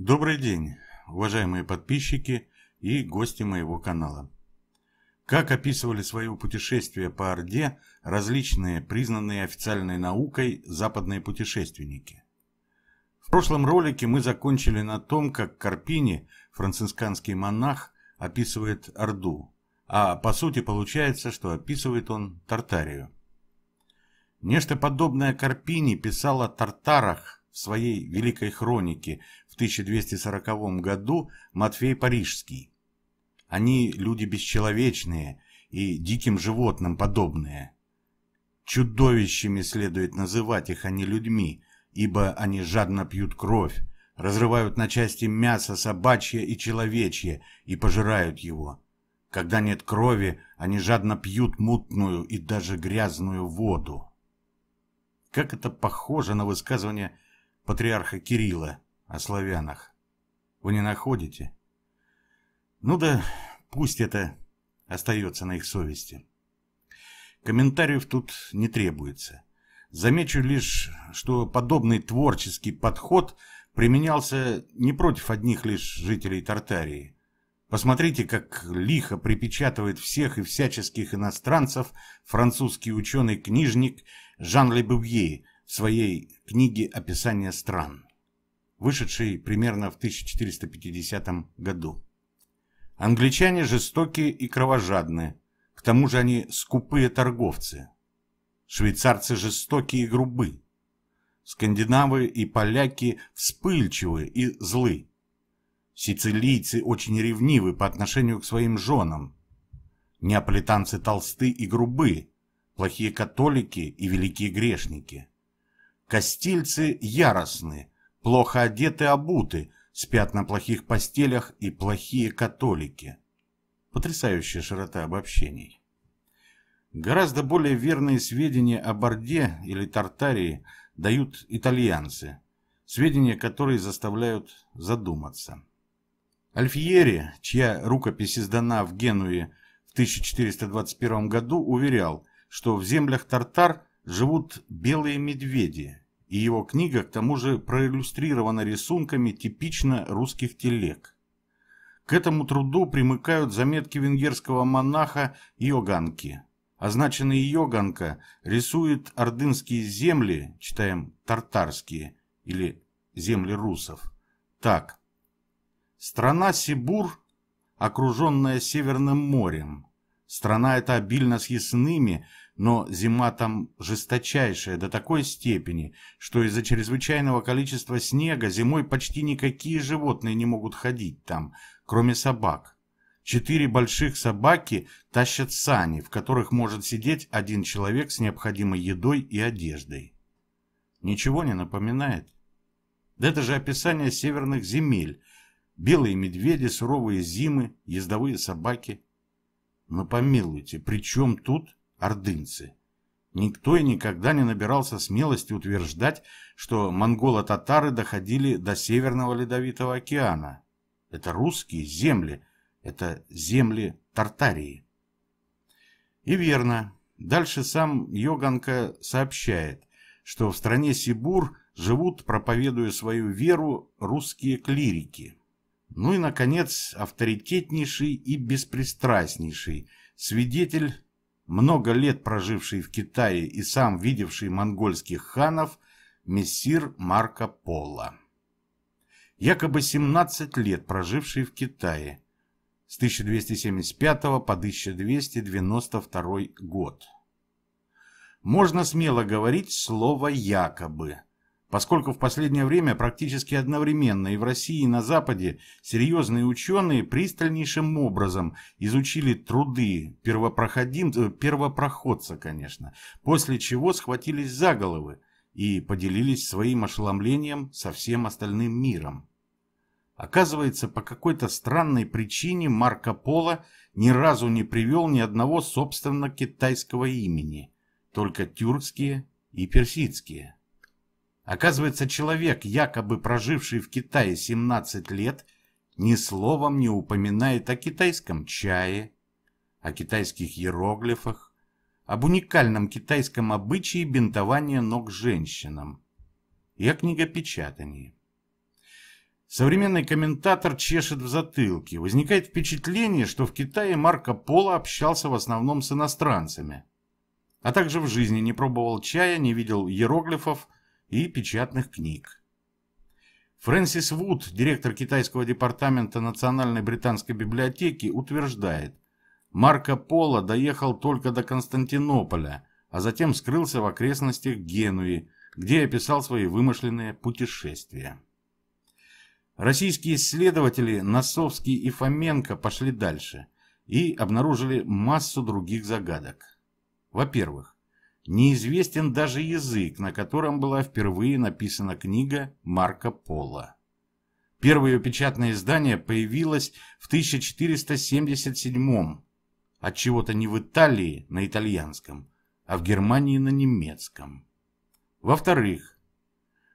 Добрый день, уважаемые подписчики и гости моего канала. Как описывали свое путешествие по Орде различные признанные официальной наукой западные путешественники? В прошлом ролике мы закончили на том, как Карпини, францисканский монах, описывает Орду, а по сути получается, что описывает он Тартарию. Нечто подобное Карпини писал о тартарах в своей великой хронике 1240 году Матфей Парижский. Они люди бесчеловечные и диким животным подобные. Чудовищами следует называть их, они а людьми, ибо они жадно пьют кровь, разрывают на части мясо собачье и человечье и пожирают его. Когда нет крови, они жадно пьют мутную и даже грязную воду. Как это похоже на высказывание патриарха Кирилла о славянах. Вы не находите? Ну да, пусть это остается на их совести. Комментариев тут не требуется. Замечу лишь, что подобный творческий подход применялся не против одних лишь жителей Тартарии. Посмотрите, как лихо припечатывает всех и всяческих иностранцев французский ученый-книжник Жан Лебюбье в своей книге «Описание стран» вышедший примерно в 1450 году. Англичане жестокие и кровожадные, к тому же они скупые торговцы. Швейцарцы жестокие и грубы. Скандинавы и поляки вспыльчивы и злы. Сицилийцы очень ревнивы по отношению к своим женам. Неаполитанцы толсты и грубы, плохие католики и великие грешники. Кастильцы яростны, плохо одеты, обуты, спят на плохих постелях и плохие католики. Потрясающая широта обобщений. Гораздо более верные сведения о Борде или Тартарии дают итальянцы, сведения, которые заставляют задуматься. Альфьери, чья рукопись издана в Генуе в 1421 году, уверял, что в землях тартар живут белые медведи, и его книга к тому же проиллюстрирована рисунками типично русских телег. К этому труду примыкают заметки венгерского монаха Йоганки. Означенный Йоганка рисует ордынские земли, читаем тартарские или земли русов, так. Страна Сибур, окруженная Северным морем. Страна эта обильно съестными, но зима там жесточайшая до такой степени, что из-за чрезвычайного количества снега зимой почти никакие животные не могут ходить там, кроме собак. Четыре больших собаки тащат сани, в которых может сидеть один человек с необходимой едой и одеждой. Ничего не напоминает? Да это же описание северных земель. Белые медведи, суровые зимы, ездовые собаки. Но помилуйте, при чем тут ордынцы. Никто и никогда не набирался смелости утверждать, что монголо-татары доходили до Северного Ледовитого океана. Это русские земли, это земли Тартарии. И верно. Дальше сам Йоганка сообщает, что в стране Сибур живут, проповедуя свою веру, русские клирики. Ну и, наконец, авторитетнейший и беспристрастнейший свидетель много лет проживший в Китае и сам видевший монгольских ханов, мессир Марко Поло. Якобы 17 лет проживший в Китае с 1275 по 1292 год. Можно смело говорить слово «якобы», поскольку в последнее время практически одновременно и в России, и на Западе серьезные ученые пристальнейшим образом изучили труды первопроходим... Э, первопроходца, конечно, после чего схватились за головы и поделились своим ошеломлением со всем остальным миром. Оказывается, по какой-то странной причине Марко Поло ни разу не привел ни одного собственно китайского имени, только тюркские и персидские. Оказывается, человек, якобы проживший в Китае 17 лет, ни словом не упоминает о китайском чае, о китайских иероглифах, об уникальном китайском обычае бинтования ног женщинам и о книгопечатании. Современный комментатор чешет в затылке. Возникает впечатление, что в Китае Марко Поло общался в основном с иностранцами, а также в жизни не пробовал чая, не видел иероглифов, и печатных книг. Фрэнсис Вуд, директор китайского департамента Национальной британской библиотеки, утверждает, Марко Поло доехал только до Константинополя, а затем скрылся в окрестностях Генуи, где описал свои вымышленные путешествия. Российские исследователи Носовский и Фоменко пошли дальше и обнаружили массу других загадок. Во-первых, Неизвестен даже язык, на котором была впервые написана книга Марка Пола. Первое печатное издание появилось в 1477 от чего-то не в Италии на итальянском, а в Германии на немецком. Во-вторых,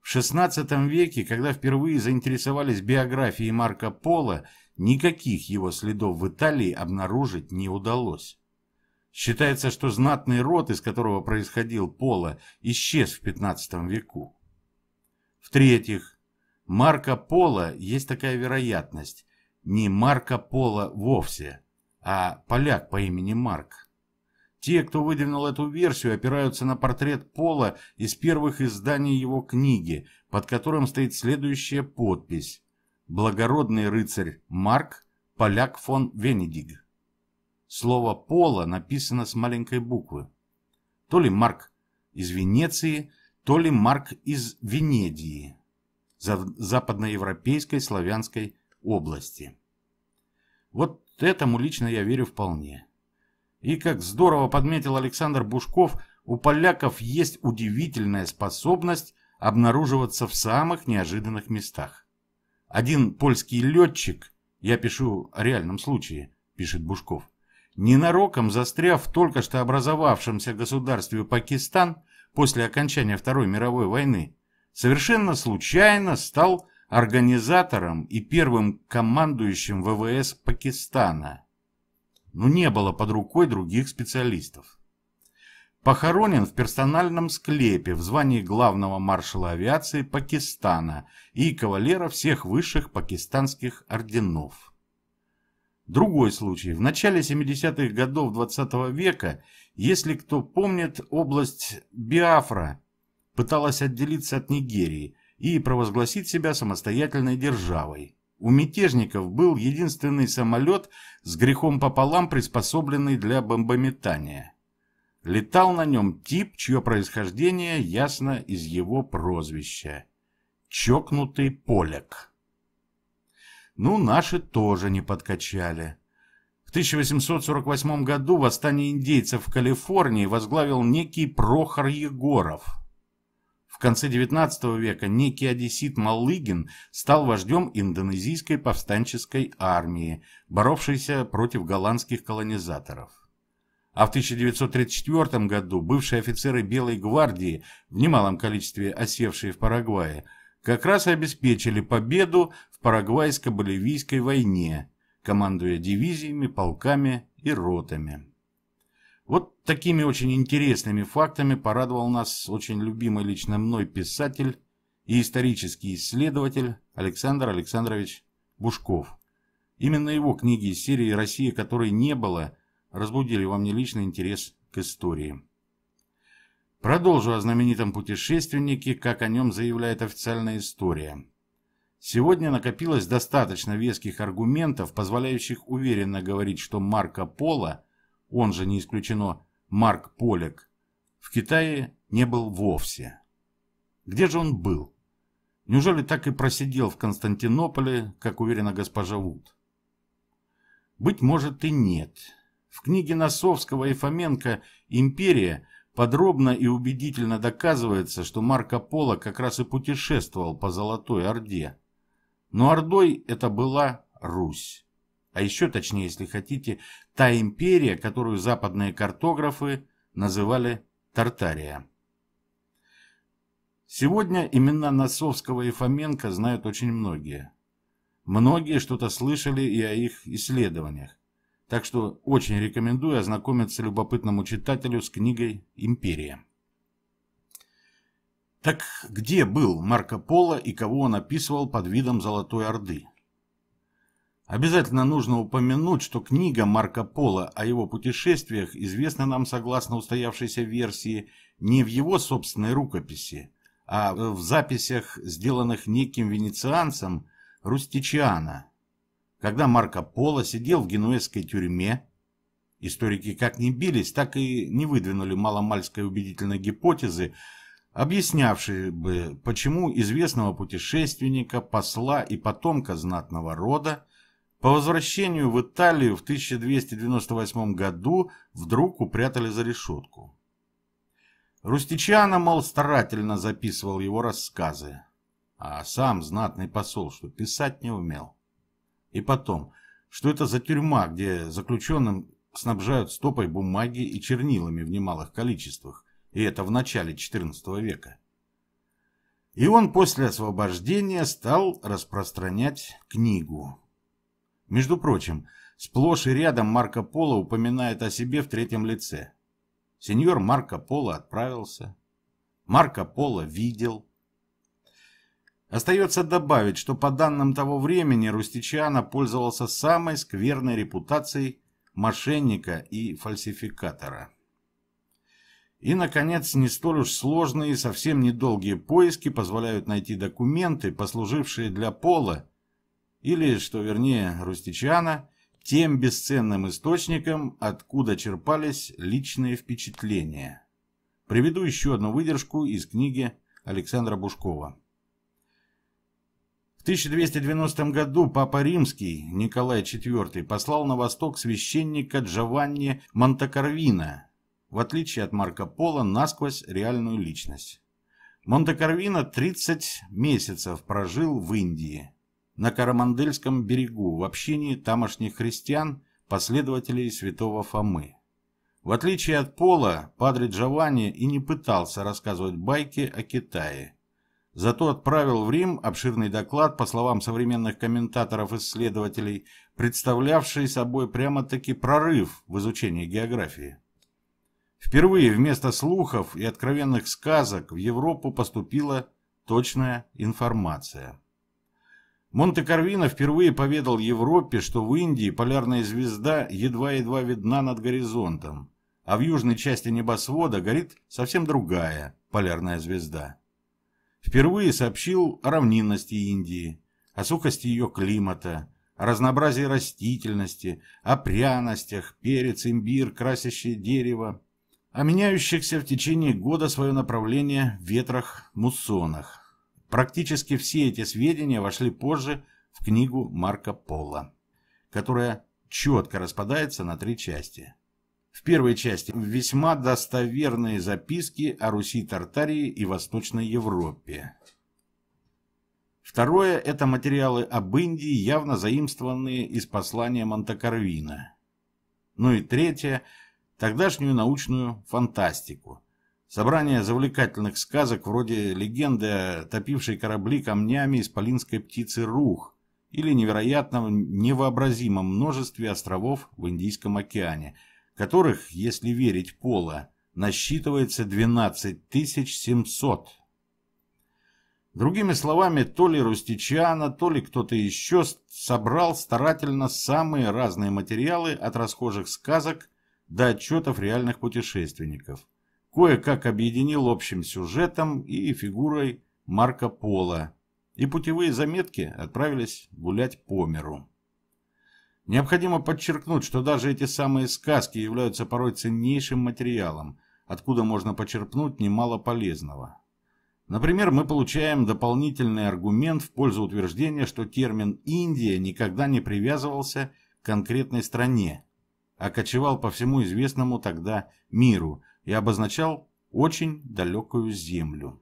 в XVI веке, когда впервые заинтересовались биографией Марка Пола, никаких его следов в Италии обнаружить не удалось. Считается, что знатный род, из которого происходил Поло, исчез в XV веку. В-третьих, Марко Поло есть такая вероятность. Не Марко Поло вовсе, а поляк по имени Марк. Те, кто выдвинул эту версию, опираются на портрет Пола из первых изданий его книги, под которым стоит следующая подпись «Благородный рыцарь Марк, поляк фон Венедиг». Слово «поло» написано с маленькой буквы. То ли Марк из Венеции, то ли Марк из Венедии, западноевропейской славянской области. Вот этому лично я верю вполне. И, как здорово подметил Александр Бушков, у поляков есть удивительная способность обнаруживаться в самых неожиданных местах. Один польский летчик, я пишу о реальном случае, пишет Бушков, Ненароком застряв в только что образовавшемся государстве Пакистан после окончания Второй мировой войны, совершенно случайно стал организатором и первым командующим ВВС Пакистана. Но не было под рукой других специалистов. Похоронен в персональном склепе в звании главного маршала авиации Пакистана и кавалера всех высших пакистанских орденов. Другой случай. В начале 70-х годов 20 -го века, если кто помнит, область Биафра пыталась отделиться от Нигерии и провозгласить себя самостоятельной державой. У мятежников был единственный самолет с грехом пополам, приспособленный для бомбометания. Летал на нем тип, чье происхождение ясно из его прозвища. Чокнутый поляк. Ну, наши тоже не подкачали. В 1848 году восстание индейцев в Калифорнии возглавил некий Прохор Егоров. В конце XIX века некий одессит Малыгин стал вождем индонезийской повстанческой армии, боровшейся против голландских колонизаторов. А в 1934 году бывшие офицеры Белой гвардии, в немалом количестве осевшие в Парагвае, как раз и обеспечили победу Парагвайско-Боливийской войне, командуя дивизиями, полками и ротами. Вот такими очень интересными фактами порадовал нас очень любимый лично мной писатель и исторический исследователь Александр Александрович Бушков. Именно его книги из серии «Россия, которой не было» разбудили во мне личный интерес к истории. Продолжу о знаменитом путешественнике, как о нем заявляет официальная история. Сегодня накопилось достаточно веских аргументов, позволяющих уверенно говорить, что Марко Поло, он же не исключено Марк Полек, в Китае не был вовсе. Где же он был? Неужели так и просидел в Константинополе, как уверена госпожа Вуд? Быть может и нет. В книге Носовского и Фоменко «Империя» подробно и убедительно доказывается, что Марко Поло как раз и путешествовал по Золотой Орде. Но Ордой это была Русь. А еще точнее, если хотите, та империя, которую западные картографы называли Тартария. Сегодня имена Носовского и Фоменко знают очень многие. Многие что-то слышали и о их исследованиях. Так что очень рекомендую ознакомиться любопытному читателю с книгой «Империя». Так где был Марко Поло и кого он описывал под видом Золотой Орды? Обязательно нужно упомянуть, что книга Марко Поло о его путешествиях известна нам согласно устоявшейся версии не в его собственной рукописи, а в записях, сделанных неким венецианцем Рустичиана. Когда Марко Поло сидел в генуэзской тюрьме, историки как не бились, так и не выдвинули маломальской убедительной гипотезы, объяснявший бы, почему известного путешественника, посла и потомка знатного рода по возвращению в Италию в 1298 году вдруг упрятали за решетку. Рустичиано, мол, старательно записывал его рассказы, а сам знатный посол, что писать не умел. И потом, что это за тюрьма, где заключенным снабжают стопой бумаги и чернилами в немалых количествах, и это в начале XIV века. И он после освобождения стал распространять книгу. Между прочим, сплошь и рядом Марко Поло упоминает о себе в третьем лице. Сеньор Марко Поло отправился. Марко Поло видел. Остается добавить, что по данным того времени Рустичиана пользовался самой скверной репутацией мошенника и фальсификатора. И, наконец, не столь уж сложные и совсем недолгие поиски позволяют найти документы, послужившие для Пола, или, что вернее, Рустичана, тем бесценным источником, откуда черпались личные впечатления. Приведу еще одну выдержку из книги Александра Бушкова. В 1290 году Папа Римский Николай IV послал на восток священника Джованни Монтакарвина, в отличие от Марко Поло, насквозь реальную личность. Монте-Карвино 30 месяцев прожил в Индии, на Карамандельском берегу, в общении тамошних христиан, последователей святого Фомы. В отличие от Пола, Падре Джованни и не пытался рассказывать байки о Китае. Зато отправил в Рим обширный доклад, по словам современных комментаторов-исследователей, представлявший собой прямо-таки прорыв в изучении географии. Впервые вместо слухов и откровенных сказок в Европу поступила точная информация. Монте-Карвино впервые поведал Европе, что в Индии полярная звезда едва-едва видна над горизонтом, а в южной части небосвода горит совсем другая полярная звезда. Впервые сообщил о равнинности Индии, о сухости ее климата, о разнообразии растительности, о пряностях, перец, имбирь, красящее дерево, о меняющихся в течение года свое направление ветрах муссонах. Практически все эти сведения вошли позже в книгу Марка Пола, которая четко распадается на три части. В первой части весьма достоверные записки о Руси, Тартарии и Восточной Европе. Второе – это материалы об Индии, явно заимствованные из послания Монтакарвина. Ну и третье – тогдашнюю научную фантастику. Собрание завлекательных сказок вроде легенды о топившей корабли камнями исполинской птицы Рух или невероятном невообразимом множестве островов в Индийском океане, которых, если верить Пола, насчитывается 12 700. Другими словами, то ли Рустичиана, то ли кто-то еще собрал старательно самые разные материалы от расхожих сказок до отчетов реальных путешественников, кое-как объединил общим сюжетом и фигурой Марко Поло, и путевые заметки отправились гулять по миру. Необходимо подчеркнуть, что даже эти самые сказки являются порой ценнейшим материалом, откуда можно почерпнуть немало полезного. Например, мы получаем дополнительный аргумент в пользу утверждения, что термин «Индия» никогда не привязывался к конкретной стране, а по всему известному тогда миру и обозначал очень далекую землю.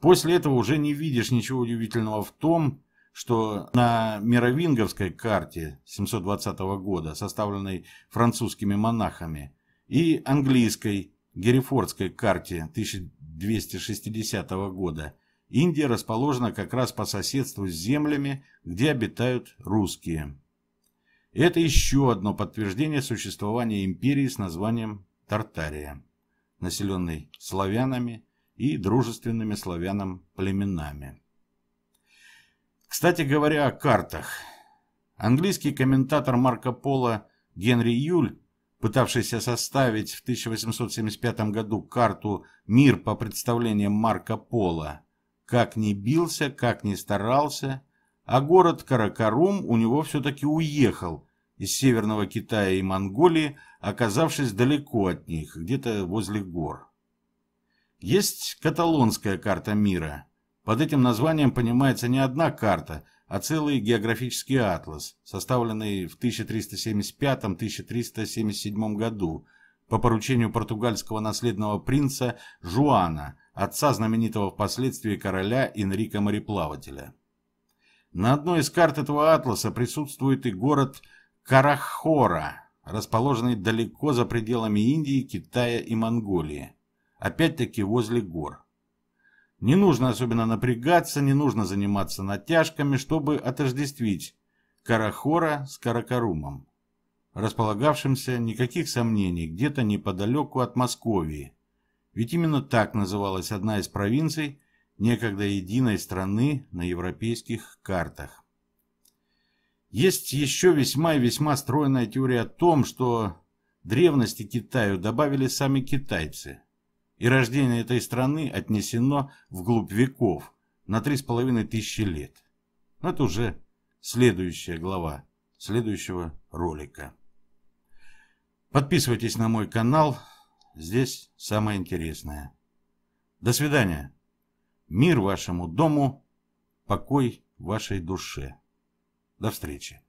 После этого уже не видишь ничего удивительного в том, что на мировинговской карте 720 года, составленной французскими монахами, и английской Герефордской карте 1260 года Индия расположена как раз по соседству с землями, где обитают русские. Это еще одно подтверждение существования империи с названием Тартария, населенной славянами и дружественными славянам племенами. Кстати говоря о картах. Английский комментатор Марко Поло Генри Юль, пытавшийся составить в 1875 году карту «Мир по представлениям Марко Поло», как ни бился, как ни старался – а город Каракарум у него все-таки уехал из Северного Китая и Монголии, оказавшись далеко от них, где-то возле гор. Есть каталонская карта мира. Под этим названием понимается не одна карта, а целый географический атлас, составленный в 1375-1377 году по поручению португальского наследного принца Жуана, отца знаменитого впоследствии короля Энрика Мореплавателя. На одной из карт этого атласа присутствует и город Карахора, расположенный далеко за пределами Индии, Китая и Монголии, опять-таки возле гор. Не нужно особенно напрягаться, не нужно заниматься натяжками, чтобы отождествить Карахора с Каракарумом, располагавшимся, никаких сомнений, где-то неподалеку от Московии, ведь именно так называлась одна из провинций – некогда единой страны на европейских картах. Есть еще весьма и весьма стройная теория о том, что древности Китаю добавили сами китайцы, и рождение этой страны отнесено вглубь веков на три с половиной тысячи лет. Но это уже следующая глава следующего ролика. Подписывайтесь на мой канал, здесь самое интересное. До свидания. Мир вашему дому, покой вашей душе. До встречи.